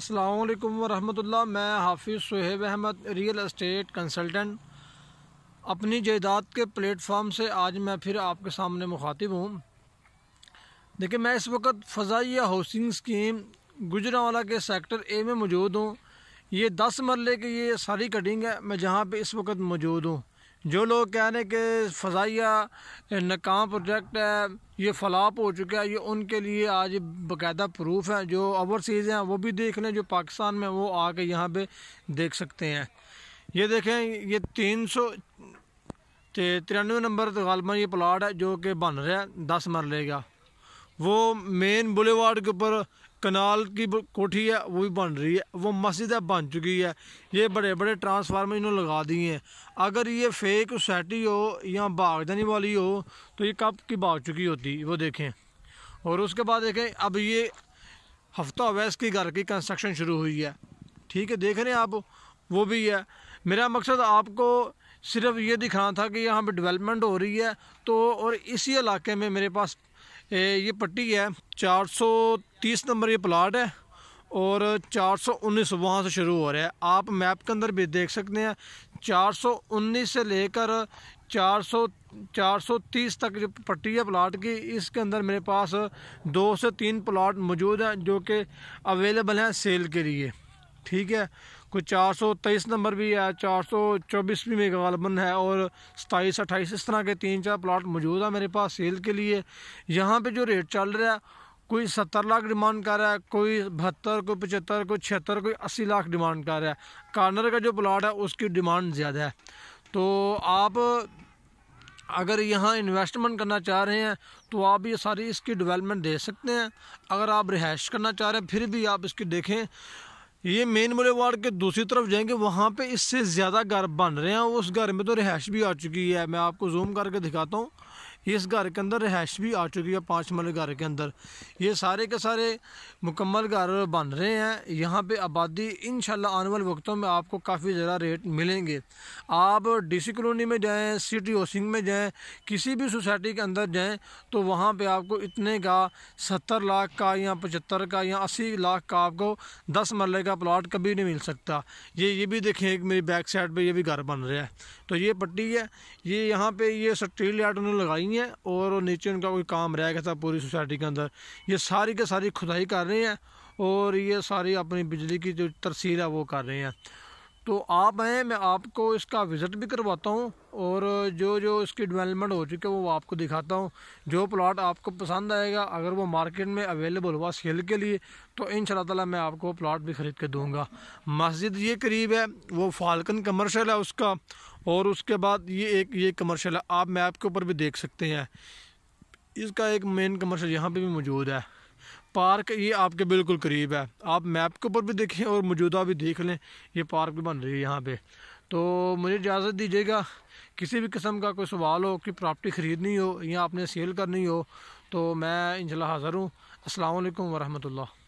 असलकम वरहमतुल्लाह मैं Hafiz Suhaib Ahmed real estate consultant अपनी जायदाद के प्लेटफार्म से आज मैं फिर आपके सामने मुखातिब हूँ देखिए मैं इस वक्त या हाउसिंग स्कीम गुजरावाला के सेक्टर ए में मौजूद हूँ ये दस मरल के ये सारी कटिंग है मैं जहाँ पर इस वक्त मौजूद हूँ जो लोग कह रहे हैं कि फ़जाइया नाकाम प्रोजेक्ट है ये फलाप हो चुका है ये उनके लिए आज बाकायदा प्रूफ है जो ओवरसीज़ हैं वो भी देख लें जो पाकिस्तान में वो आके यहाँ पे देख सकते हैं ये देखें ये तीन सौ तिरानवे नंबर गालबा ये प्लाट है जो कि बन रहा है दस मरले का वो मेन बुलेवार्ड के ऊपर कनाल की कोठी है वो भी बन रही है वो मस्जिद है बन चुकी है ये बड़े बड़े ट्रांसफार्मर इन्होंने लगा दिए हैं अगर ये फेक सोसाइटी हो या भाग वाली हो तो ये कब की भाग चुकी होती वो देखें और उसके बाद देखें अब ये हफ्ता हुआ इसकी घर की कंस्ट्रक्शन शुरू हुई है ठीक है देख रहे हैं आप वो भी है मेरा मकसद आपको सिर्फ ये दिखाना था कि यहाँ पर डेवलपमेंट हो रही है तो और इसी इलाके में मेरे पास ये पट्टी है 430 नंबर ये प्लाट है और 419 वहाँ से शुरू हो रहा है आप मैप के अंदर भी देख सकते हैं 419 से लेकर 400 430 तक जो पट्टी है प्लाट की इसके अंदर मेरे पास दो से तीन प्लाट मौजूद हैं जो कि अवेलेबल हैं सेल के लिए ठीक है कोई चार सौ तेईस नंबर भी है चार सौ चौबीस भी मेरे गालबन है और सताईस अट्ठाईस इस तरह के तीन चार प्लाट मौजूद है मेरे पास सेल के लिए यहाँ पे जो रेट चल रहा है कोई सत्तर लाख डिमांड कर रहा है कोई बहत्तर कोई पचहत्तर कोई छिहत्तर कोई अस्सी लाख डिमांड कर रहा है कार्नर का जो प्लाट है उसकी डिमांड ज़्यादा है तो आप अगर यहाँ इन्वेस्टमेंट करना चाह रहे हैं तो आप ये सारी इसकी डेवलपमेंट दे सकते हैं अगर आप रिहाइश करना चाह रहे हैं फिर भी आप इसकी देखें ये मेन मोले वार्ड के दूसरी तरफ जाएंगे वहाँ पे इससे ज़्यादा घर बन रहे हैं उस घर में तो रिहायश भी आ चुकी है मैं आपको जूम करके दिखाता हूँ इस घर के अंदर रहायश भी आ चुकी है पाँच मल घर के अंदर ये सारे के सारे मुकम्मल घर बन रहे हैं यहाँ पे आबादी इन आने वाले वक्तों में आपको काफ़ी ज़्यादा रेट मिलेंगे आप डीसी कॉलोनी में जाएँ सिटी हाउसिंग में जाएँ किसी भी सोसाइटी के अंदर जाएँ तो वहाँ पर आपको इतने का सत्तर लाख का या पचहत्तर का या अस्सी लाख का आपको दस मरल का प्लाट कभी नहीं मिल सकता ये ये भी देखें एक मेरी बैक साइड पर ये भी घर बन रहा है तो ये पट्टी है ये यहाँ पर ये स्ट्रीट लाइट उन्होंने लगाई नहीं है और नीचे उनका कोई काम रह गया था पूरी सोसाइटी के अंदर ये सारी के सारी खुदाई कर रहे हैं और ये सारी अपनी बिजली की जो तरसील है वो कर रहे हैं तो आप आएँ मैं आपको इसका विज़िट भी करवाता हूँ और जो जो इसकी डेवलपमेंट हो चुकी है वो आपको दिखाता हूँ जो प्लाट आपको पसंद आएगा अगर वो मार्केट में अवेलेबल हुआ सेल के लिए तो इन ताला मैं आपको प्लाट भी ख़रीद के दूँगा मस्जिद ये करीब है वो फाल्कन कमर्शल है उसका और उसके बाद ये एक ये कमर्शल है आप मैप के ऊपर भी देख सकते हैं इसका एक मेन कमर्शल यहाँ पर भी मौजूद है पार्क ये आपके बिल्कुल करीब है आप मैप के ऊपर भी देखें और मौजूदा भी देख लें ये पार्क भी बन रही है यहाँ पे तो मुझे इजाज़त दीजिएगा किसी भी किस्म का कोई सवाल हो कि प्रॉपर्टी ख़रीदनी हो या आपने सेल करनी हो तो मैं इंशाल्लाह हाज़र हूँ अस्सलाम वालेकुम वरहमतुल्लाह